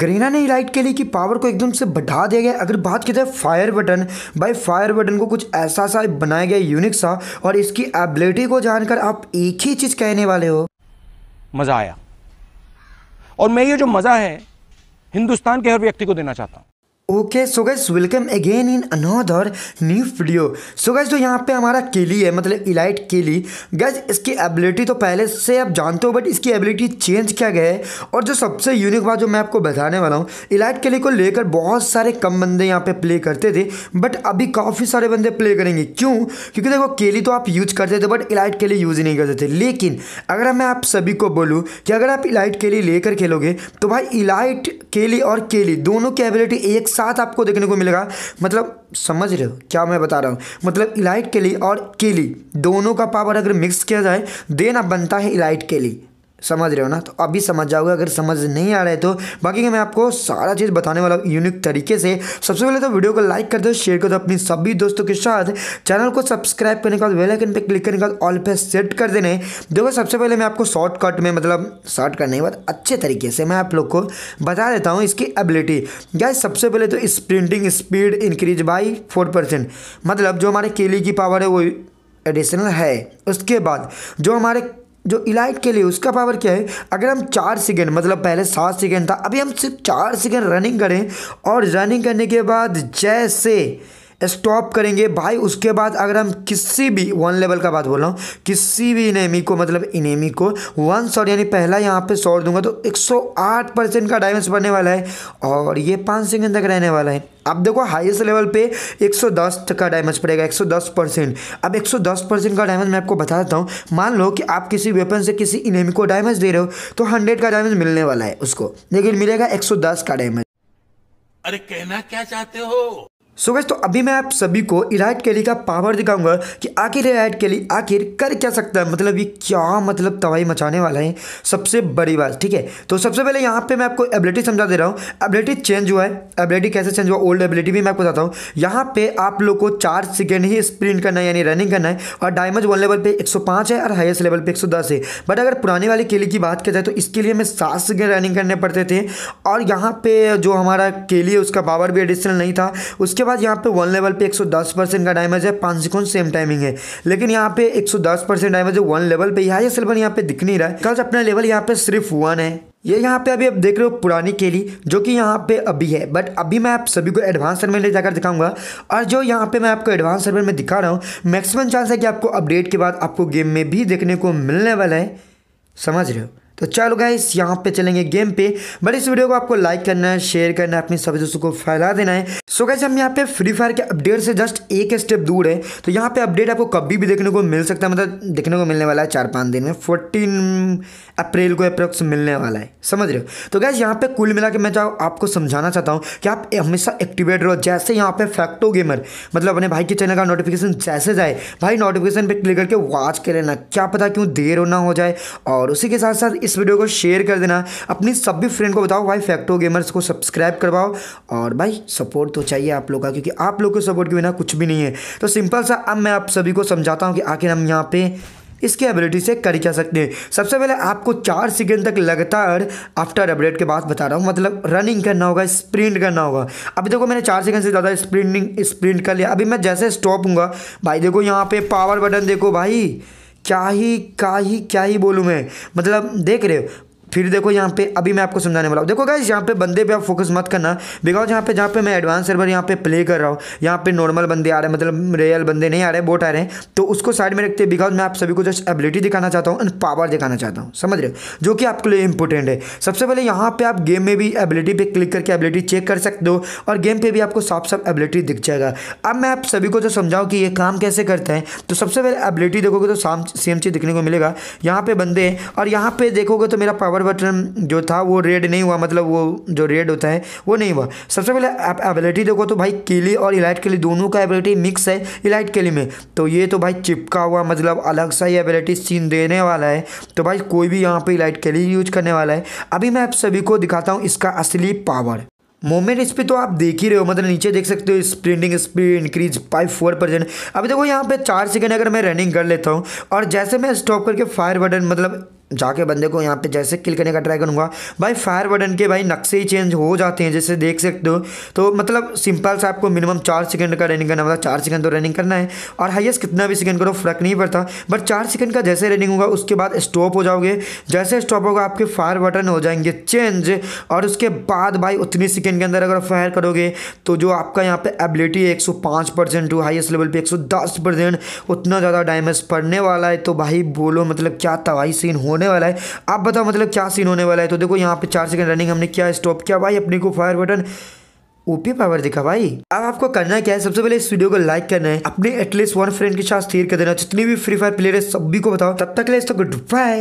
grana ने light लिए कि पावर को एकदम से बढ़ा दिया गया अगर बात की जाए फायर बटन भाई फायर बटन को कुछ ऐसा सा बनाया गया यूनिक सा और इसकी एबिलिटी को जानकर आप एक ही चीज़ कहने वाले हो मज़ा आया और मैं ये जो मज़ा है हिंदुस्तान के हर व्यक्ति को देना चाहता हूँ okay so welcome again in another new video so जो यहाँ पे हमारा केली है मतलब इलाइट केली गैस इसकी एबिलिटी तो पहले से आप जानते हो बट इसकी एबिलिटी चेंज किया गया है और जो सबसे यूनिक बात जो मैं आपको बताने वाला हूँ इलाइट केली को लेकर बहुत सारे कम बंदे यहाँ पे प्ले करते थे बट अभी काफ़ी सारे बंदे प्ले करेंगे क्यों क्योंकि देखो केली तो आप यूज करते थे बट इलाइट केली यूज नहीं करते थे लेकिन अगर मैं आप सभी को बोलूँ कि अगर आप इलाइट केली लेकर खेलोगे तो भाई इलाइट केली और केली दोनों की एबिलिटी एक साथ साथ आपको देखने को मिलेगा मतलब समझ रहे हो क्या मैं बता रहा हूँ मतलब इलाइट केली और केली दोनों का पावर अगर मिक्स किया जाए देन अब बनता है इलाइट केली समझ रहे हो ना तो अभी समझ जाओगे अगर समझ नहीं आ रहे तो बाकी मैं आपको सारा चीज़ बताने वाला यूनिक तरीके से सबसे पहले तो वीडियो को लाइक कर दो शेयर कर दो अपनी सभी दोस्तों के साथ चैनल को सब्सक्राइब करने के बाद वेलाइकन पर क्लिक करने के बाद ऑल पे सेट कर देने देखो सबसे पहले मैं आपको शॉर्टकट में मतलब शॉर्ट करने के बाद अच्छे तरीके से मैं आप लोग को बता देता हूँ इसकी एबिलिटी या सबसे पहले तो sprinting speed increase by four percent मतलब जो हमारे केली e की पावर है वो एडिशनल है उसके बाद जो हमारे जो इलाइट के लिए उसका पावर क्या है अगर हम चार सेकेंड मतलब पहले सात सेकेंड था अभी हम सिर्फ चार सेकेंड रनिंग करें और रनिंग करने के बाद जैसे स्टॉप करेंगे भाई उसके बाद अगर हम किसी भी वन लेवल का बात बोल रहा हूँ किसी भी इनेमी को मतलब इनेमी को वन शॉट यानी पहला यहाँ पे शॉट दूंगा तो 108 परसेंट का डायमेंस बनने वाला है और ये पाँच सेकेंड तक रहने वाला है अब देखो हाईएस्ट लेवल पे 110 का डायमेंस पड़ेगा 110 परसेंट अब 110 परसेंट का डायमेंस मैं आपको बता देता हूँ मान लो कि आप किसी वेपन से किसी इनेमी को डायमेंस दे रहे हो तो हंड्रेड का डायमेंस मिलने वाला है उसको लेकिन मिलेगा एक का डायमेंस अरे कहना क्या चाहते हो सो गैस तो अभी मैं आप सभी को इलाइट केली का पावर दिखाऊंगा कि आखिर इलाइट केली आखिर कर क्या सकता है मतलब ये क्या मतलब तवाही मचाने वाला है सबसे बड़ी बात ठीक है तो सबसे पहले यहाँ पे मैं आपको एबिलिटी समझा दे रहा हूँ एबिलिटी चेंज हुआ है एबिलिटी कैसे चेंज हुआ ओल्ड एबिलिटी भी मैं आपको बताता हूँ यहाँ पे आप लोग को चार सेकेंड ही स्प्रिंट करना है यानी रनिंग करना है और डायमंड वन लेवल पर एक है और हाइस्ट लेवल पर एक है बट अगर पुराने वाली केली की बात की जाए तो इसके लिए हमें सात सेकेंड रनिंग करने पड़ते थे और यहाँ पर जो हमारा केली है उसका पावर भी एडिशनल नहीं था उसके बाद पास यहाँ पे वन लेवल पे 110 परसेंट का डैमेज है पांच सिक्वेंस सेम टाइमिंग है लेकिन यहाँ पे 110 परसेंट डैमेज है वन लेवल पे हाईएस्ट सिल्वर यहाँ पे दिख नहीं रहा है कल अपना लेवल यहाँ पे सिर्फ वन है ये यहाँ पे अभी आप देख रहे हो पुरानी केली जो कि यहाँ पे अभी है बट अभी मैं आप सभी को एडवांस सर्वे ले जाकर दिखाऊंगा और जो यहाँ पे मैं आपको एडवांस सर्वे में दिखा रहा हूँ मैक्सिमम चांस है कि आपको अपडेट के बाद आपको गेम में भी देखने को मिलने वाला है समझ रहे हो तो चलो गाइस यहाँ पे चलेंगे गेम पे बट इस वीडियो को आपको लाइक करना है शेयर करना है अपने सभी दोस्तों को फैला देना है सो गाइस हम यहाँ पे फ्री फायर के अपडेट से जस्ट एक स्टेप दूर है तो यहाँ पे अपडेट आपको कभी भी देखने को मिल सकता है मतलब देखने को मिलने वाला है चार पाँच दिन में फोर्टीन अप्रैल को अप्रोक्स मिलने वाला है समझ रहे हो तो गैस यहाँ पे कुल मिला के मैं चाहो आपको समझाना चाहता हूँ कि आप हमेशा एक्टिवेट रहो जैसे यहाँ पे फैक्टो गेमर मतलब अपने भाई के चैनल का नोटिफिकेशन जैसे जाए भाई नोटिफिकेशन पे क्लिक करके वॉच कर लेना क्या पता क्यों देर होना हो जाए और उसी के साथ साथ इस इस वीडियो को शेयर कर देना अपनी सभी फ्रेंड को बताओ भाई फैक्टो गेमर्स को सब्सक्राइब करवाओ और भाई सपोर्ट तो चाहिए आप लोग का क्योंकि आप लोग के सपोर्ट के बिना कुछ भी नहीं है तो सिंपल सा अब मैं आप सभी को समझाता हूँ कि आखिर हम यहाँ पे इसके एबिलिटी से कर क्या सकते हैं सबसे पहले आपको चार सेकेंड तक लगातार आफ्टर अपडेट के बाद बता रहा हूँ मतलब रनिंग करना होगा स्प्रिंट करना होगा अभी देखो मैंने चार सेकेंड से ज़्यादा स्प्रिंटिंग स्प्रिंट कर लिया अभी मैं जैसे स्टॉप हूँ भाई देखो यहाँ पे पावर बटन देखो भाई क्या ही क्या ही क्या ही बोलूँ मैं मतलब देख रहे हो फिर देखो यहाँ पे अभी मैं आपको समझाने वाला हूँ देखो गाइज यहाँ पे बंदे पे आप फोकस मत करना बिकॉज यहाँ पे जहाँ पे मैं एडवांस सर्वर यहाँ पे प्ले कर रहा हूँ यहाँ पे नॉर्मल बंदे आ रहे हैं मतलब रियल बंदे नहीं आ रहे बोट आ रहे हैं तो उसको साइड में रखते हैं बिकॉज मैं आप सभी को जस्ट एबिलिटी दिखाना चाहता हूँ एंड पावर दिखाना चाहता हूँ समझ रहे हो जो कि आपके लिए इंपॉर्टेंट है सबसे पहले यहाँ पे आप गेम में भी एबिलिटी पे क्लिक करके एबिलिटी चेक कर सकते हो और गेम पर भी आपको साफ साफ एबिलिटी दिख जाएगा अब मैं आप सभी को जो समझाऊँ कि ये काम कैसे करते हैं तो सबसे पहले एबिलिटी देखोगे तो सेम चीज़ दिखने को मिलेगा यहाँ पे बंदे हैं और यहाँ पे देखोगे तो मेरा पावर पावर बटन जो था वो रेड नहीं हुआ मतलब वो जो रेड होता है वो नहीं हुआ सबसे पहले आप एबिलिटी देखो तो भाई केली और इलाइट केली दोनों का एबिलिटी मिक्स है इलाइट केली में तो ये तो भाई चिपका हुआ मतलब अलग सा ही एबिलिटी सीन देने वाला है तो भाई कोई भी यहाँ पर इलाइट केली यूज करने वाला है अभी मैं आप सभी को दिखाता हूँ इसका असली पावर मोमेंट इस पर तो आप देख ही रहे हो मतलब नीचे देख सकते हो sprinting speed increase five four percent अभी देखो यहाँ पे चार सेकेंड अगर मैं रनिंग कर लेता हूँ और जैसे मैं स्टॉप करके फायर बटन मतलब जाके बंदे को यहाँ पे जैसे किल करने का ट्राई करूँगा भाई फायर बटन के भाई नक्शे ही चेंज हो जाते हैं जैसे देख सकते हो तो मतलब सिंपल सा आपको मिनिमम चार सेकंड का रनिंग करना मतलब चार सेकंड तो रनिंग करना है और हाइएस्ट कितना भी सेकंड करो फर्क नहीं पड़ता बट चार सेकंड का जैसे रनिंग होगा उसके बाद स्टॉप हो जाओगे जैसे स्टॉप होगा आपके फायर बटन हो जाएंगे चेंज और उसके बाद भाई उतनी सेकेंड के अंदर अगर फायर करोगे तो जो आपका यहाँ पर एबिलिटी है एक सौ पाँच परसेंट टू हाइएस्ट लेवल पर एक सौ दस परसेंट उतना ज़्यादा डैमेज पड़ने वाला है तो भाई बोलो मतलब क्या तबाही सीन होने होने वाला है आप बताओ मतलब क्या सीन होने वाला है तो देखो यहाँ पे चार सेकंड रनिंग हमने किया स्टॉप किया भाई अपने को फायर बटन ओपी पावर दिखा भाई अब आपको करना क्या है सबसे पहले इस वीडियो को लाइक करना है अपने एटलीस्ट वन फ्रेंड के साथ शेयर कर देना जितनी भी फ्री फायर प्लेयर है सभी को बताओ तब तक ले गुड बाय